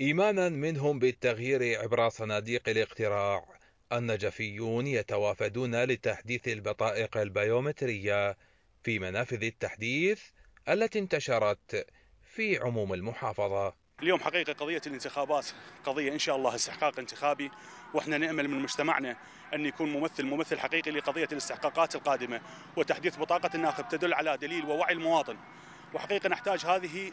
إيمانا منهم بالتغيير عبر صناديق الاقتراع النجفيون يتوافدون لتحديث البطائق البيومترية في منافذ التحديث التي انتشرت في عموم المحافظة اليوم حقيقة قضية الانتخابات قضية إن شاء الله استحقاق انتخابي وإحنا نأمل من مجتمعنا أن يكون ممثل ممثل حقيقي لقضية الاستحقاقات القادمة وتحديث بطاقة الناخب تدل على دليل ووعي المواطن وحقيقة نحتاج هذه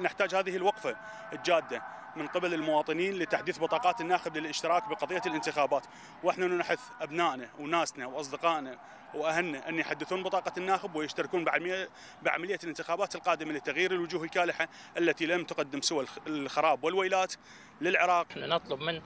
نحتاج هذه الوقفة الجادة من قبل المواطنين لتحديث بطاقات الناخب للاشتراك بقضية الانتخابات وإحنا نحث أبنائنا وناسنا وأصدقائنا وأهلنا أن يحدثون بطاقة الناخب ويشتركون بعملية, بعملية الانتخابات القادمة لتغيير الوجوه الكالحة التي لم تقدم سوى الخراب والويلات للعراق نطلب من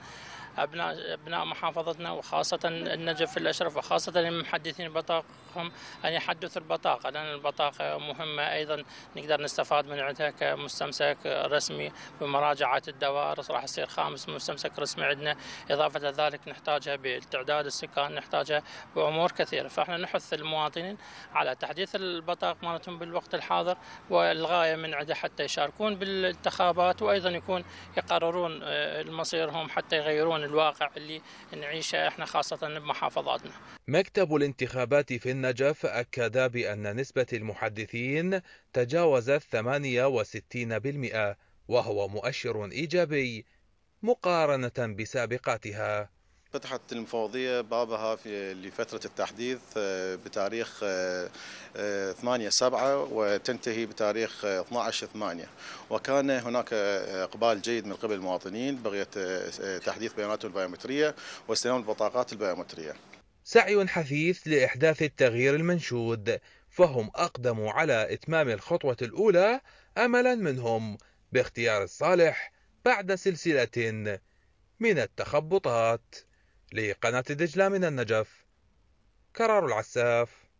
ابناء ابناء محافظتنا وخاصه النجف الاشرف وخاصه المحدثين بطاقهم ان يحدثوا البطاقه لان البطاقه مهمه ايضا نقدر نستفاد من عندها كمستمسك رسمي بمراجعه الدوائر راح يصير خامس مستمسك رسمي عندنا اضافه لذلك نحتاجها بالتعداد السكان نحتاجها بامور كثيره فاحنا نحث المواطنين على تحديث البطاقه مالتهم بالوقت الحاضر والغايه من عندها حتى يشاركون بالانتخابات وايضا يكون يقررون آه، مصيرهم حتى يغيرون الواقع اللي نعيشه احنا خاصة بمحافظاتنا مكتب الانتخابات في النجف أكد بأن نسبة المحدثين تجاوزت 68% وهو مؤشر إيجابي مقارنة بسابقاتها فتحت المفوضية بابها في لفترة التحديث آه، بتاريخ 8 آه، 7 آه، وتنتهي بتاريخ 12 8 وكان هناك اقبال جيد من قبل المواطنين بغية تحديث بياناتهم البيومترية واستلام البطاقات البيومترية. سعي حثيث لإحداث التغيير المنشود فهم أقدموا على إتمام الخطوة الأولى أملا منهم باختيار الصالح بعد سلسلة من التخبطات لقناة دجلة من النجف كرار العساف